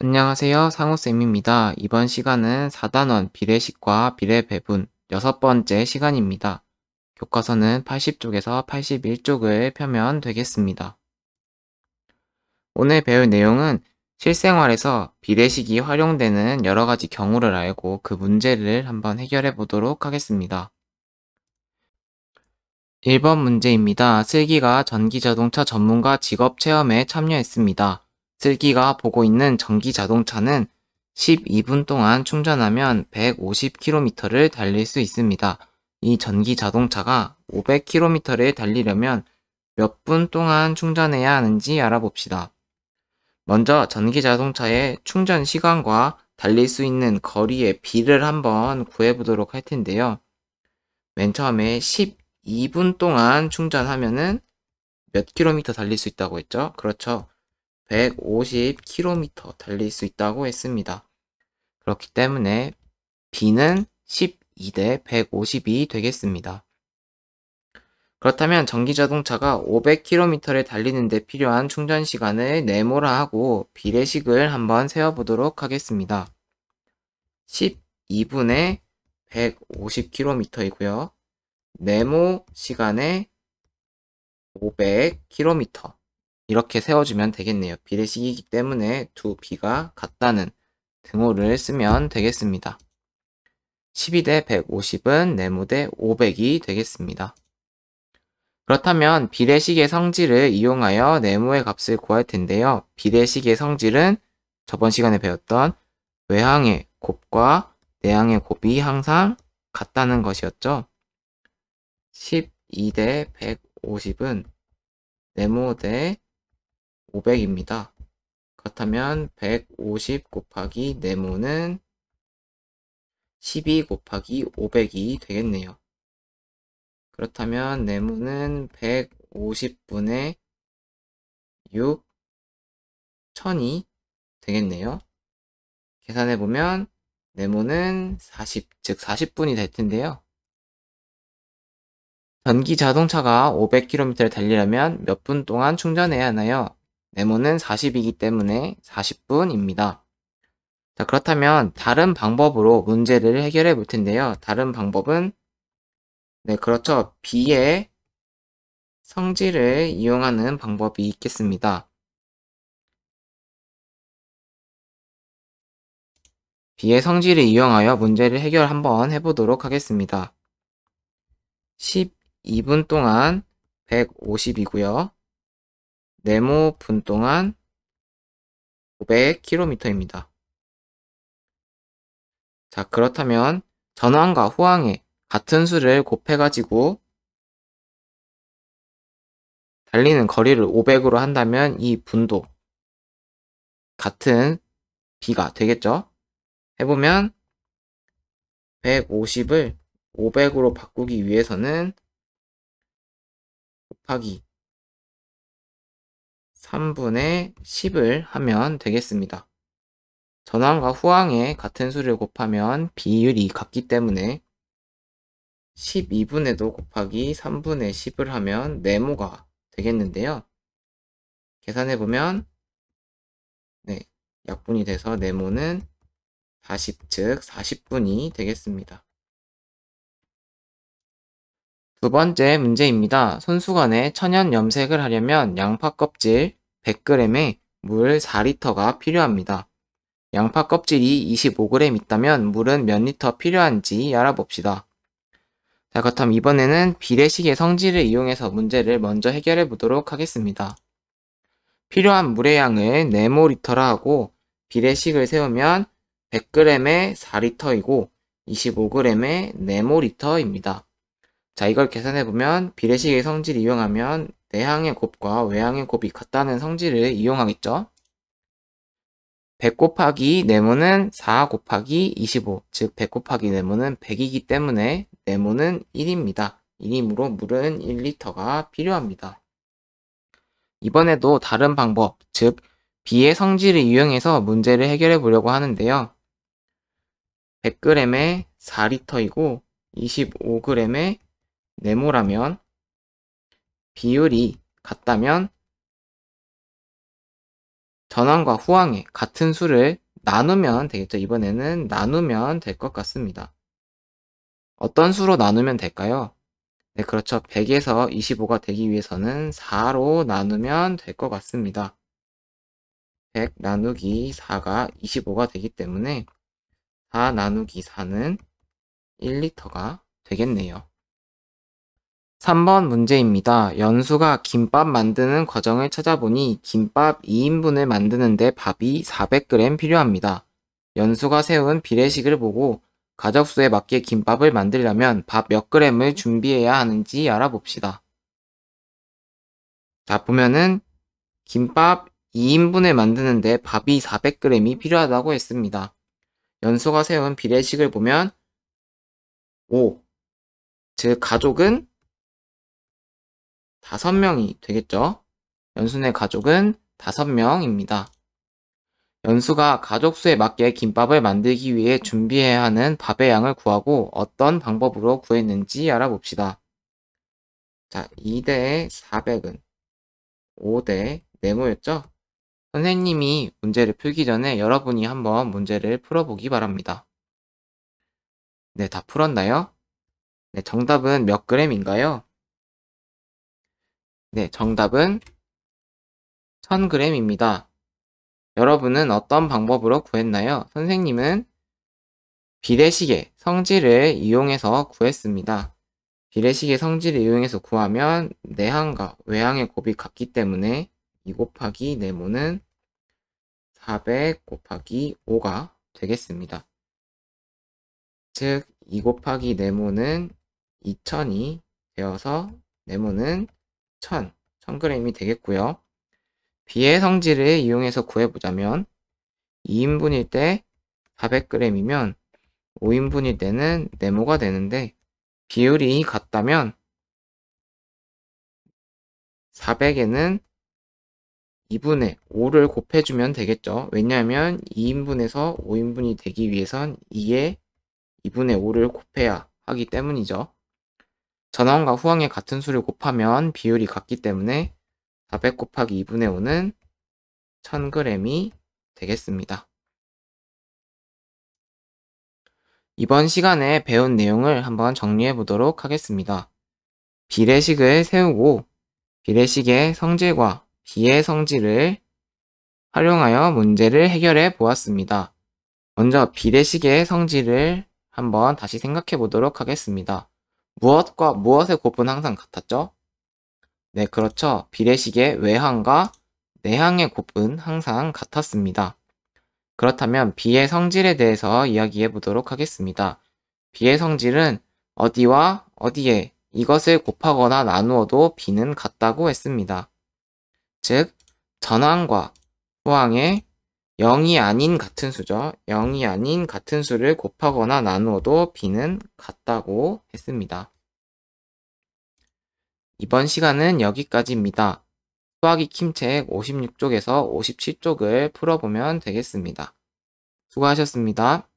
안녕하세요. 상우쌤입니다. 이번 시간은 4단원 비례식과 비례배분 여섯 번째 시간입니다. 교과서는 80쪽에서 81쪽을 펴면 되겠습니다. 오늘 배울 내용은 실생활에서 비례식이 활용되는 여러 가지 경우를 알고 그 문제를 한번 해결해 보도록 하겠습니다. 1번 문제입니다. 슬기가 전기자동차 전문가 직업 체험에 참여했습니다. 슬기가 보고 있는 전기 자동차는 12분 동안 충전하면 150km를 달릴 수 있습니다. 이 전기 자동차가 500km를 달리려면 몇 분 동안 충전해야 하는지 알아봅시다. 먼저 전기 자동차의 충전 시간과 달릴 수 있는 거리의 비를 한번 구해보도록 할 텐데요. 맨 처음에 12분 동안 충전하면은 몇 km 달릴 수 있다고 했죠? 그렇죠. 150km 달릴 수 있다고 했습니다. 그렇기 때문에 B는 12대 152 되겠습니다. 그렇다면 전기자동차가 500km를 달리는데 필요한 충전시간을 네모라하고 비례식을 한번 세어보도록 하겠습니다. 12분의 150km이고요. 네모 시간에 500km 이렇게 세워주면 되겠네요. 비례식이기 때문에 두비가 같다는 등호를 쓰면 되겠습니다. 12대 150은 네모 대 500이 되겠습니다. 그렇다면 비례식의 성질을 이용하여 네모의 값을 구할 텐데요. 비례식의 성질은 저번 시간에 배웠던 외항의 곱과 내항의 곱이 항상 같다는 것이었죠. 12대 150은 네모 대 500입니다. 그렇다면 150 곱하기 네모는 12 곱하기 500이 되겠네요. 그렇다면 네모는 150분의 6 1000이 되겠네요. 계산해보면 네모는 40, 즉 40분이 될 텐데요. 전기 자동차가 500km를 달리려면 몇 분 동안 충전해야 하나요? 네모는 40이기 때문에 40분입니다. 자, 그렇다면 다른 방법으로 문제를 해결해 볼 텐데요. 다른 방법은 네, 그렇죠. b의 성질을 이용하는 방법이 있겠습니다. 비의 성질을 이용하여 문제를 해결 한번 해보도록 하겠습니다. 12분 동안 150이고요. 네모 분 동안 5 0 0 k m 입니다 자, 그렇다면 전황과 후황의 같은 수를 곱해가지고 달리는 거리를 500으로 한다면 이 분도 같은 비가 되겠죠? 해보면 150을 500으로 바꾸기 위해서는 곱하기 3분의 10을 하면 되겠습니다. 전항과 후항의 같은 수를 곱하면 비율이 같기 때문에 1 2분에도 곱하기 3분의 10을 하면 네모가 되겠는데요. 계산해보면 네, 약분이 돼서 네모는 40, 즉 40분이 되겠습니다. 두 번째 문제입니다. 손수건에 천연 염색을 하려면 양파 껍질 100g에 물 4리터가 필요합니다. 양파 껍질이 25g 있다면 물은 몇 리터 필요한지 알아봅시다. 자 그렇다면 이번에는 비례식의 성질을 이용해서 문제를 먼저 해결해 보도록 하겠습니다. 필요한 물의 양을 네모리터라 하고 비례식을 세우면 100g에 4리터이고 25g에 네모리터입니다. 자 이걸 계산해보면 비례식의 성질을 이용하면 내항의 곱과 외항의 곱이 같다는 성질을 이용하겠죠. 100 곱하기 네모는 4 곱하기 25, 즉 100 곱하기 네모는 100이기 때문에 네모는 1입니다. 1이므로 물은 1리터가 필요합니다. 이번에도 다른 방법, 즉비의 성질을 이용해서 문제를 해결해 보려고 하는데요. 100g에 4리터이고 25g에 네모라면 비율이 같다면 전항과 후항의 같은 수를 나누면 되겠죠. 이번에는 나누면 될 것 같습니다. 어떤 수로 나누면 될까요? 네, 그렇죠. 100에서 25가 되기 위해서는 4로 나누면 될 것 같습니다. 100 나누기 4가 25가 되기 때문에 4 나누기 4는 1리터가 되겠네요. 3번 문제입니다. 연수가 김밥 만드는 과정을 찾아보니 김밥 2인분을 만드는데 밥이 400g 필요합니다. 연수가 세운 비례식을 보고 가족수에 맞게 김밥을 만들려면 밥 몇 그램을 준비해야 하는지 알아봅시다. 자, 보면은 김밥 2인분을 만드는데 밥이 400g이 필요하다고 했습니다. 연수가 세운 비례식을 보면 5, 즉 가족은 다섯 명이 되겠죠. 연순의 가족은 다섯 명입니다. 연수가 가족 수에 맞게 김밥을 만들기 위해 준비해야 하는 밥의 양을 구하고 어떤 방법으로 구했는지 알아봅시다. 자, 2대 400은 5대 네모였죠? 선생님이 문제를 풀기 전에 여러분이 한번 문제를 풀어보기 바랍니다. 네, 다 풀었나요? 네, 정답은 몇 그램인가요? 네, 정답은 1000g입니다. 여러분은 어떤 방법으로 구했나요? 선생님은 비례식의 성질을 이용해서 구했습니다. 비례식의 성질을 이용해서 구하면 내항과 외항의 곱이 같기 때문에 2 곱하기 네모는 400 곱하기 5가 되겠습니다. 즉, 2 곱하기 네모는 2000이 되어서 네모는 1000, 1000g이 되겠고요. 비의 성질을 이용해서 구해보자면 2인분일 때 400g이면 5인분일 때는 네모가 되는데 비율이 같다면 400에는 2분의 5를 곱해주면 되겠죠. 왜냐하면 2인분에서 5인분이 되기 위해선 2에 2분의 5를 곱해야 하기 때문이죠. 전원과 후항의 같은 수를 곱하면 비율이 같기 때문에 400 곱하기 2분의 5는 1000g이 되겠습니다. 이번 시간에 배운 내용을 한번 정리해 보도록 하겠습니다. 비례식을 세우고 비례식의 성질과 비의 성질을 활용하여 문제를 해결해 보았습니다. 먼저 비례식의 성질을 한번 다시 생각해 보도록 하겠습니다. 무엇과 무엇의 곱은 항상 같았죠? 네, 그렇죠. 비례식의 외항과 내항의 곱은 항상 같았습니다. 그렇다면 비의 성질에 대해서 이야기해 보도록 하겠습니다. 비의 성질은 어디와 어디에 이것을 곱하거나 나누어도 비는 같다고 했습니다. 즉, 전항과 후항의 0이 아닌 같은 수죠. 0이 아닌 같은 수를 곱하거나 나누어도 b는 같다고 했습니다. 이번 시간은 여기까지입니다. 수학이 킴책 56쪽에서 57쪽을 풀어보면 되겠습니다. 수고하셨습니다.